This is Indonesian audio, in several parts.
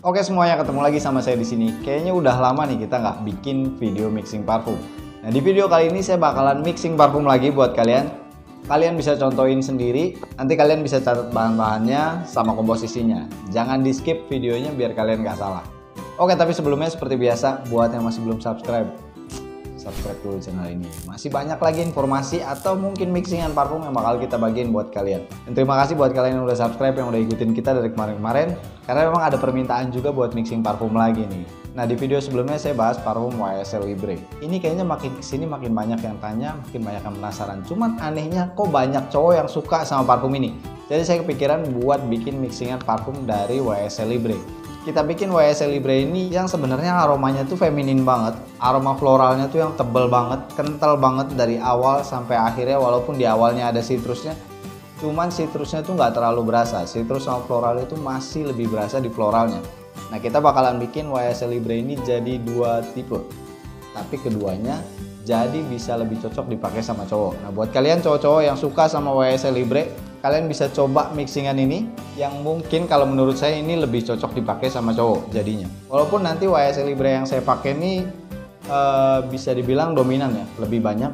Oke semuanya ketemu lagi sama saya di sini. Kayaknya udah lama nih kita nggak bikin video mixing parfum. Nah di video kali ini saya bakalan mixing parfum lagi buat kalian. Kalian bisa contohin sendiri. Nanti kalian bisa catat bahan-bahannya sama komposisinya. Jangan di skip videonya biar kalian nggak salah. Oke tapi sebelumnya seperti biasa buat yang masih belum subscribe subscribe dulu channel ini. Masih banyak lagi informasi atau mungkin mixingan parfum yang bakal kita bagiin buat kalian. Dan terima kasih buat kalian yang udah subscribe, yang udah ikutin kita dari kemarin-kemarin. Karena memang ada permintaan juga buat mixing parfum lagi nih. Nah di video sebelumnya saya bahas parfum YSL Libre. Ini kayaknya makin kesini makin banyak yang tanya, makin banyak yang penasaran. Cuman anehnya kok banyak cowok yang suka sama parfum ini. Jadi saya kepikiran buat bikin mixingan parfum dari YSL Libre kita bikin YSL Libre ini yang sebenarnya aromanya tuh feminin banget. Aroma floralnya tuh yang tebel banget, kental banget dari awal sampai akhirnya walaupun di awalnya ada citrusnya. Cuman citrusnya tuh nggak terlalu berasa, citrus sama floral itu masih lebih berasa di floralnya. Nah kita bakalan bikin YSL Libre ini jadi dua tipe. Tapi keduanya jadi bisa lebih cocok dipakai sama cowok. Nah buat kalian cowok-cowok yang suka sama YSL Libre, kalian bisa coba mixingan ini yang mungkin kalau menurut saya ini lebih cocok dipakai sama cowok jadinya walaupun nanti YSL Libre yang saya pakai ini e, bisa dibilang dominan ya lebih banyak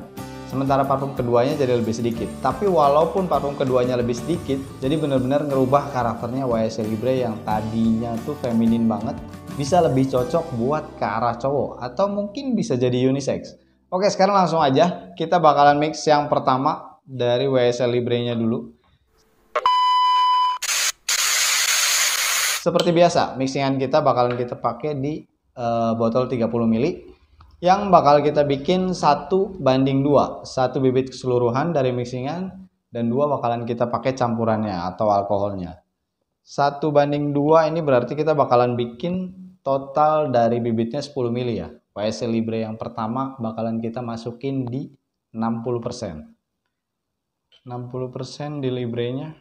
sementara parfum keduanya jadi lebih sedikit tapi walaupun parfum keduanya lebih sedikit jadi benar-benar ngerubah karakternya YSL Libre yang tadinya tuh feminin banget bisa lebih cocok buat ke arah cowok atau mungkin bisa jadi unisex Oke, sekarang langsung aja kita bakalan mix yang pertama dari WSL Libre-nya dulu. Seperti iya. biasa, mixingan kita bakalan kita pakai di uh, botol 30 ml yang bakal kita bikin satu banding dua satu bibit keseluruhan dari mixingan dan dua bakalan kita pakai campurannya atau alkoholnya satu banding dua ini berarti kita bakalan bikin total dari bibitnya 10 mili ya WSC Libre yang pertama bakalan kita masukin di 60% 60% di Libre nya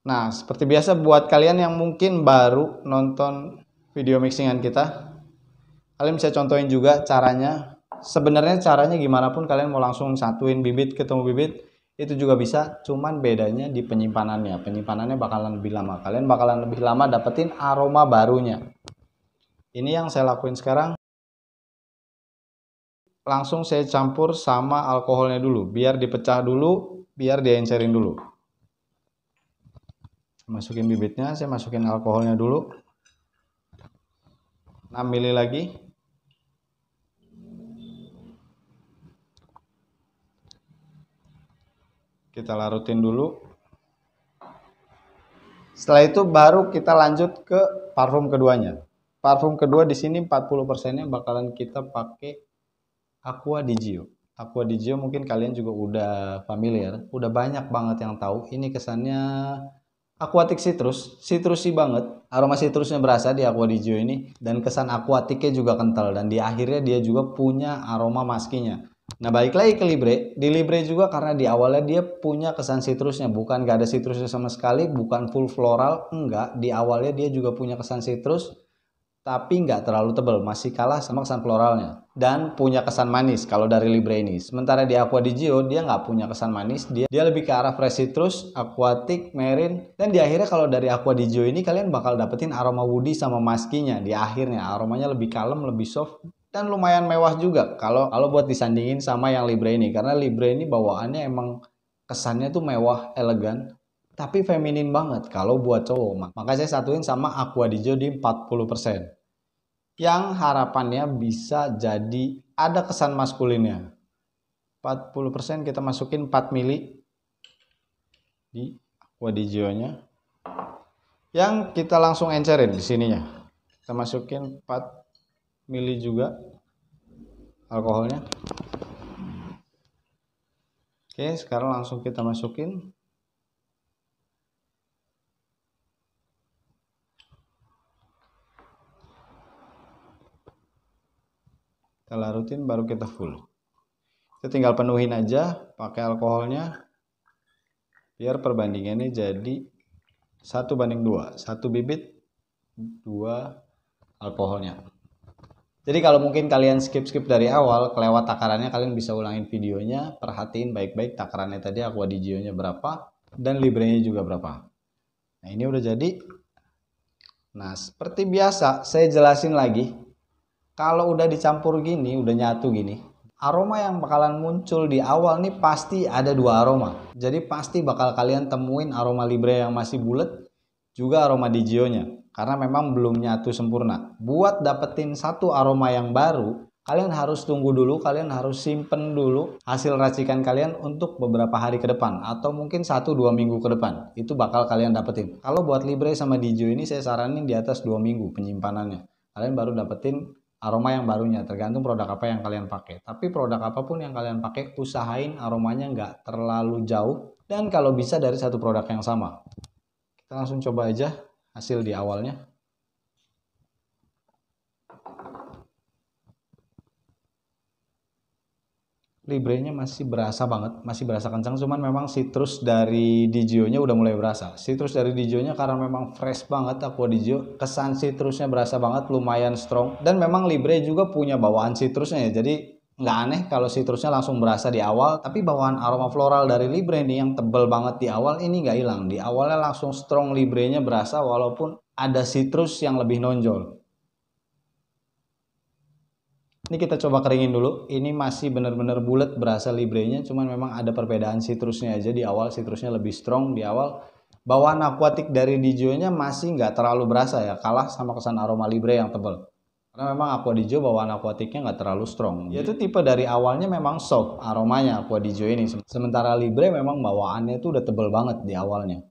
Nah, seperti biasa buat kalian yang mungkin baru nonton video mixingan kita, kalian bisa contohin juga caranya. Sebenarnya caranya gimana pun kalian mau langsung satuin bibit ketemu bibit itu juga bisa, cuman bedanya di penyimpanannya. Penyimpanannya bakalan lebih lama. Kalian bakalan lebih lama dapetin aroma barunya. Ini yang saya lakuin sekarang. Langsung saya campur sama alkoholnya dulu, biar dipecah dulu, biar diencerin dulu masukin bibitnya saya masukin alkoholnya dulu 6 mili lagi kita larutin dulu setelah itu baru kita lanjut ke parfum keduanya parfum kedua di sini 40% nya bakalan kita pakai Aqua di Gio Aqua di Gio mungkin kalian juga udah familiar udah banyak banget yang tahu ini kesannya Aquatic citrus, citrusy banget. Aroma citrusnya berasa di aqua di ini dan kesan akuatiknya juga kental dan di akhirnya dia juga punya aroma maskinya. Nah balik lagi ke Libre, di Libre juga karena di awalnya dia punya kesan citrusnya, bukan gak ada citrusnya sama sekali, bukan full floral, enggak. Di awalnya dia juga punya kesan citrus, tapi nggak terlalu tebal, masih kalah sama kesan floralnya. Dan punya kesan manis kalau dari Libre ini. Sementara di Aqua di Gio, dia nggak punya kesan manis, dia, dia lebih ke arah fresh citrus, aquatic, marine. Dan di akhirnya kalau dari Aqua di Gio ini, kalian bakal dapetin aroma woody sama maskinya di akhirnya. Aromanya lebih kalem, lebih soft, dan lumayan mewah juga kalau kalau buat disandingin sama yang Libre ini karena Libre ini bawaannya emang kesannya tuh mewah, elegan, tapi feminin banget kalau buat cowok. Makanya saya satuin sama Aqua Dijo di 40%. Yang harapannya bisa jadi ada kesan maskulinnya. 40% kita masukin 4 mili di Aqua Dijo-nya. Yang kita langsung encerin di sininya. Kita masukin 4 mili juga alkoholnya. Oke, sekarang langsung kita masukin kita larutin baru kita full kita tinggal penuhin aja pakai alkoholnya biar perbandingannya jadi satu banding dua satu bibit dua alkoholnya jadi kalau mungkin kalian skip-skip dari awal kelewat takarannya kalian bisa ulangin videonya perhatiin baik-baik takarannya tadi aqua digionya berapa dan librenya juga berapa nah ini udah jadi nah seperti biasa saya jelasin lagi kalau udah dicampur gini udah nyatu gini aroma yang bakalan muncul di awal nih pasti ada dua aroma jadi pasti bakal kalian temuin aroma libre yang masih bulat juga aroma Digio-nya. karena memang belum nyatu sempurna buat dapetin satu aroma yang baru kalian harus tunggu dulu, kalian harus simpen dulu hasil racikan kalian untuk beberapa hari ke depan atau mungkin satu dua minggu ke depan. Itu bakal kalian dapetin. Kalau buat Libre sama Digio ini saya saranin di atas dua minggu penyimpanannya. Kalian baru dapetin aroma yang barunya tergantung produk apa yang kalian pakai tapi produk apapun yang kalian pakai usahain aromanya nggak terlalu jauh dan kalau bisa dari satu produk yang sama kita langsung coba aja hasil di awalnya Librenya masih berasa banget, masih berasa kencang. Cuman memang citrus dari dijonya udah mulai berasa. Citrus dari dijonya karena memang fresh banget aku dijo. Kesan citrusnya berasa banget, lumayan strong. Dan memang Libre juga punya bawaan citrusnya ya. Jadi nggak aneh kalau citrusnya langsung berasa di awal, tapi bawaan aroma floral dari Libre ini yang tebel banget di awal ini nggak hilang. Di awalnya langsung strong Librenya berasa walaupun ada citrus yang lebih nonjol. Ini kita coba keringin dulu. Ini masih benar-benar bulat berasa librenya, cuman memang ada perbedaan citrusnya aja di awal citrusnya lebih strong di awal. Bawaan akuatik dari Dijonya masih nggak terlalu berasa ya, kalah sama kesan aroma libre yang tebal. Karena memang aqua dijo bawaan akuatiknya nggak terlalu strong. Iya. itu tipe dari awalnya memang soft aromanya aqua dijo ini. Sementara libre memang bawaannya itu udah tebel banget di awalnya.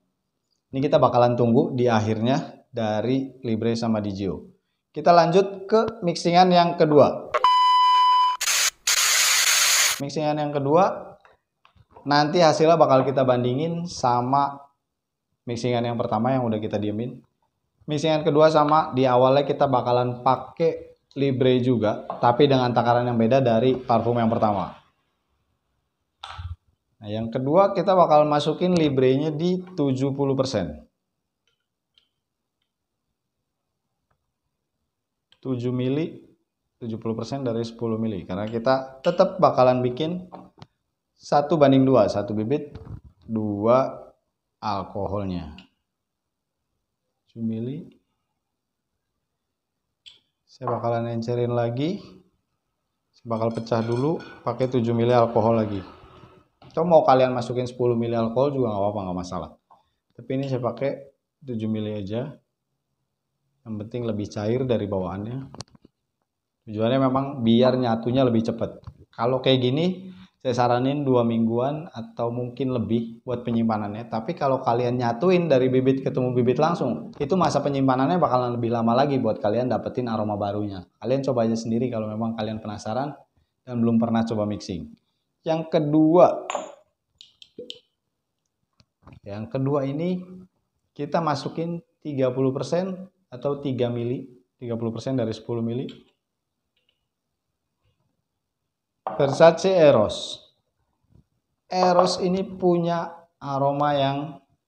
Ini kita bakalan tunggu di akhirnya dari libre sama dijo. Kita lanjut ke mixingan yang kedua mixingan yang kedua nanti hasilnya bakal kita bandingin sama mixingan yang pertama yang udah kita diemin mixingan kedua sama di awalnya kita bakalan pake libre juga tapi dengan takaran yang beda dari parfum yang pertama nah yang kedua kita bakal masukin librenya di 70% 7 mili 70% dari 10 mili karena kita tetap bakalan bikin satu banding dua satu bibit dua alkoholnya 7 mili saya bakalan encerin lagi saya bakal pecah dulu pakai 7 mili alkohol lagi atau mau kalian masukin 10 mili alkohol juga nggak apa-apa nggak masalah tapi ini saya pakai 7 mili aja yang penting lebih cair dari bawaannya Tujuannya memang biar nyatunya lebih cepat. Kalau kayak gini, saya saranin dua mingguan atau mungkin lebih buat penyimpanannya. Tapi kalau kalian nyatuin dari bibit ketemu bibit langsung, itu masa penyimpanannya bakalan lebih lama lagi buat kalian dapetin aroma barunya. Kalian coba aja sendiri kalau memang kalian penasaran dan belum pernah coba mixing. Yang kedua, yang kedua ini kita masukin 30% atau 3 mili, 30% dari 10 mili Versace Eros. Eros ini punya aroma yang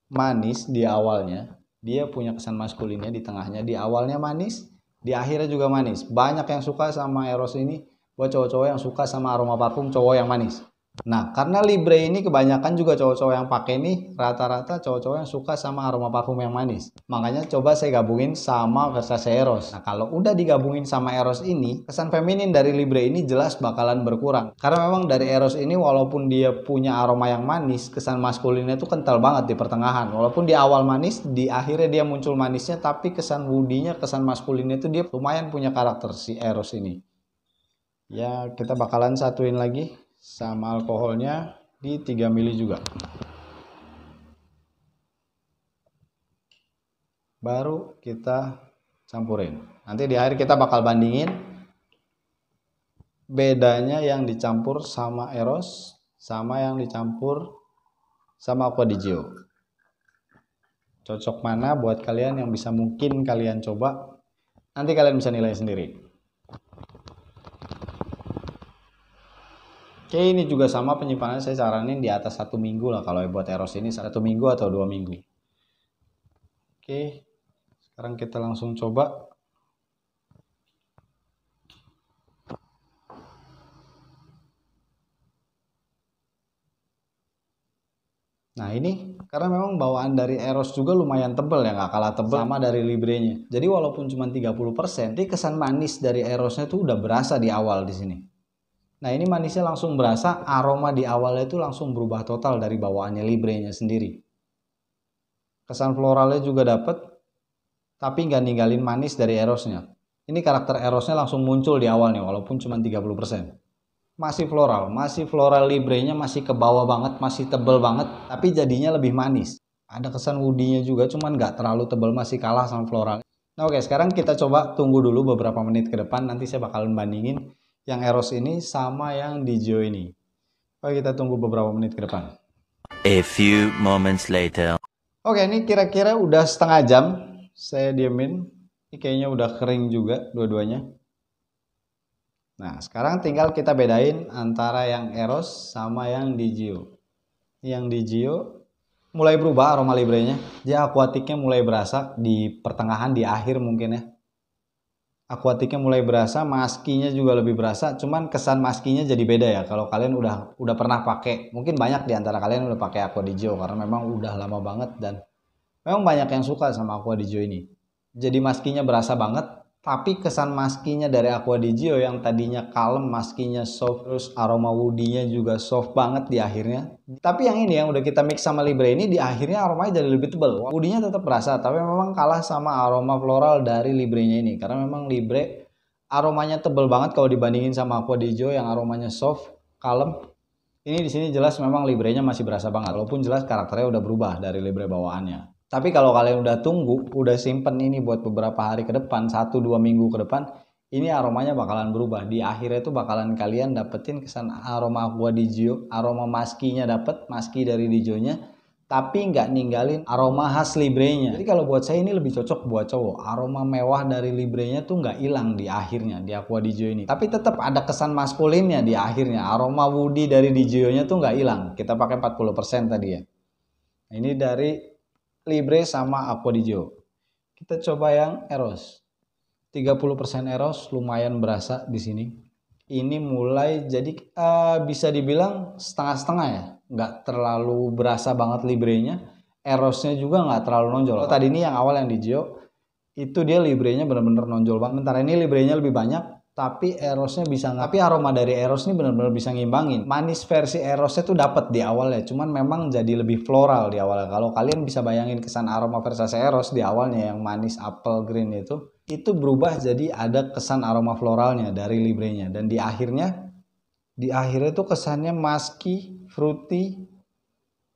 manis di awalnya. Dia punya kesan maskulinnya di tengahnya. Di awalnya manis, di akhirnya juga manis. Banyak yang suka sama Eros ini buat cowok-cowok yang suka sama aroma parfum cowok yang manis. Nah, karena Libre ini kebanyakan juga cowok-cowok yang pakai nih rata-rata cowok-cowok yang suka sama aroma parfum yang manis. Makanya coba saya gabungin sama Versace Eros. Nah, kalau udah digabungin sama Eros ini, kesan feminin dari Libre ini jelas bakalan berkurang. Karena memang dari Eros ini walaupun dia punya aroma yang manis, kesan maskulinnya tuh kental banget di pertengahan. Walaupun di awal manis, di akhirnya dia muncul manisnya, tapi kesan woody-nya, kesan maskulinnya tuh dia lumayan punya karakter si Eros ini. Ya, kita bakalan satuin lagi sama alkoholnya di 3 mili juga baru kita campurin nanti di akhir kita bakal bandingin bedanya yang dicampur sama eros sama yang dicampur sama aqua di geo cocok mana buat kalian yang bisa mungkin kalian coba nanti kalian bisa nilai sendiri Oke ini juga sama penyimpanan saya saranin di atas satu minggu lah kalau buat eros ini satu minggu atau dua minggu. Oke sekarang kita langsung coba. Nah ini karena memang bawaan dari Eros juga lumayan tebel ya nggak kalah tebel sama dari Librenya. Jadi walaupun cuma 30% tapi kesan manis dari Erosnya tuh udah berasa di awal di sini. Nah ini manisnya langsung berasa, aroma di awalnya itu langsung berubah total dari bawaannya Librenya sendiri. Kesan floralnya juga dapat, tapi nggak ninggalin manis dari Erosnya. Ini karakter Erosnya langsung muncul di awal nih, walaupun cuma 30%. Masih floral, masih floral Librenya masih ke bawah banget, masih tebel banget, tapi jadinya lebih manis. Ada kesan woody juga, cuman nggak terlalu tebel, masih kalah sama floral. Nah oke, sekarang kita coba tunggu dulu beberapa menit ke depan, nanti saya bakalan bandingin yang Eros ini sama yang di Gio ini. Oke, kita tunggu beberapa menit ke depan. A few moments later. Oke, ini kira-kira udah setengah jam saya diamin. Ini kayaknya udah kering juga dua-duanya. Nah, sekarang tinggal kita bedain antara yang Eros sama yang di Gio. Yang di Gio mulai berubah aroma librenya. Dia akuatiknya mulai berasa di pertengahan, di akhir mungkin ya akuatiknya mulai berasa, maskinya juga lebih berasa, cuman kesan maskinya jadi beda ya kalau kalian udah udah pernah pakai. Mungkin banyak di antara kalian udah pakai aqua dijo karena memang udah lama banget dan memang banyak yang suka sama aqua dijo ini. Jadi maskinya berasa banget tapi kesan maskinya dari Aqua di Gio yang tadinya kalem, maskinya soft, terus aroma woodinya juga soft banget di akhirnya. Tapi yang ini yang udah kita mix sama Libre ini di akhirnya aromanya jadi lebih tebal. Woodinya tetap berasa, tapi memang kalah sama aroma floral dari Libre-nya ini. Karena memang Libre aromanya tebal banget kalau dibandingin sama Aqua di Gio yang aromanya soft, kalem. Ini di sini jelas memang Libre-nya masih berasa banget, walaupun jelas karakternya udah berubah dari Libre bawaannya. Tapi kalau kalian udah tunggu, udah simpen ini buat beberapa hari ke depan, satu dua minggu ke depan, ini aromanya bakalan berubah. Di akhirnya itu bakalan kalian dapetin kesan aroma aqua di Gio, aroma maskinya dapet, maski dari dijonya, tapi nggak ninggalin aroma khas librenya. Jadi kalau buat saya ini lebih cocok buat cowok. Aroma mewah dari librenya tuh nggak hilang di akhirnya di aqua di Gio ini. Tapi tetap ada kesan maskulinnya di akhirnya. Aroma woody dari di Gio nya tuh nggak hilang. Kita pakai 40% tadi ya. Ini dari Libre sama Apodijo. Kita coba yang Eros. 30% Eros lumayan berasa di sini. Ini mulai jadi uh, bisa dibilang setengah-setengah ya. Nggak terlalu berasa banget Librenya. Erosnya juga nggak terlalu nonjol. Oh, tadi ini yang awal yang di Gio, itu dia Librenya benar-benar nonjol banget. Bentar ini Librenya lebih banyak, tapi erosnya bisa nggak. Tapi aroma dari eros ini benar-benar bisa ngimbangin. Manis versi erosnya tuh dapat di awalnya, cuman memang jadi lebih floral di awalnya. Kalau kalian bisa bayangin kesan aroma versi eros di awalnya yang manis apple green itu, itu berubah jadi ada kesan aroma floralnya dari librenya dan di akhirnya di akhirnya tuh kesannya musky, fruity,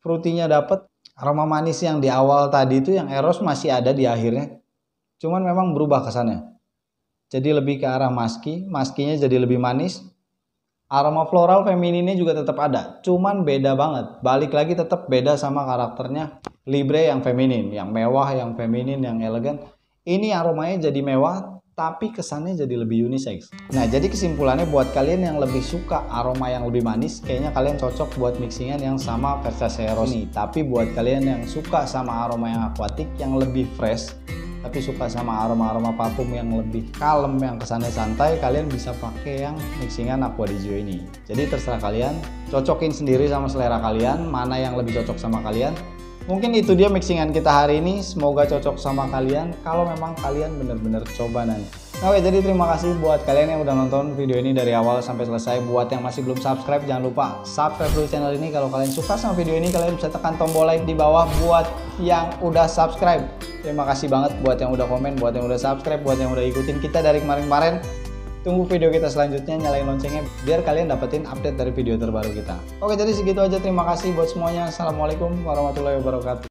fruitinya dapat aroma manis yang di awal tadi itu yang eros masih ada di akhirnya. Cuman memang berubah kesannya jadi lebih ke arah maski, maskinya jadi lebih manis. Aroma floral femininnya juga tetap ada, cuman beda banget. Balik lagi tetap beda sama karakternya Libre yang feminin, yang mewah, yang feminin, yang elegan. Ini aromanya jadi mewah, tapi kesannya jadi lebih unisex. Nah, jadi kesimpulannya buat kalian yang lebih suka aroma yang lebih manis, kayaknya kalian cocok buat mixingan yang sama versi Rossi. Tapi buat kalian yang suka sama aroma yang akuatik, yang lebih fresh, tapi suka sama aroma-aroma parfum yang lebih kalem yang kesannya santai kalian bisa pakai yang mixingan aqua di Gio ini jadi terserah kalian cocokin sendiri sama selera kalian mana yang lebih cocok sama kalian mungkin itu dia mixingan kita hari ini semoga cocok sama kalian kalau memang kalian bener-bener coba nanti Oke, jadi terima kasih buat kalian yang udah nonton video ini dari awal sampai selesai. Buat yang masih belum subscribe, jangan lupa subscribe dulu channel ini. Kalau kalian suka sama video ini, kalian bisa tekan tombol like di bawah buat yang udah subscribe. Terima kasih banget buat yang udah komen, buat yang udah subscribe, buat yang udah ikutin kita dari kemarin-kemarin. Tunggu video kita selanjutnya, nyalain loncengnya biar kalian dapetin update dari video terbaru kita. Oke, jadi segitu aja. Terima kasih buat semuanya. Assalamualaikum warahmatullahi wabarakatuh.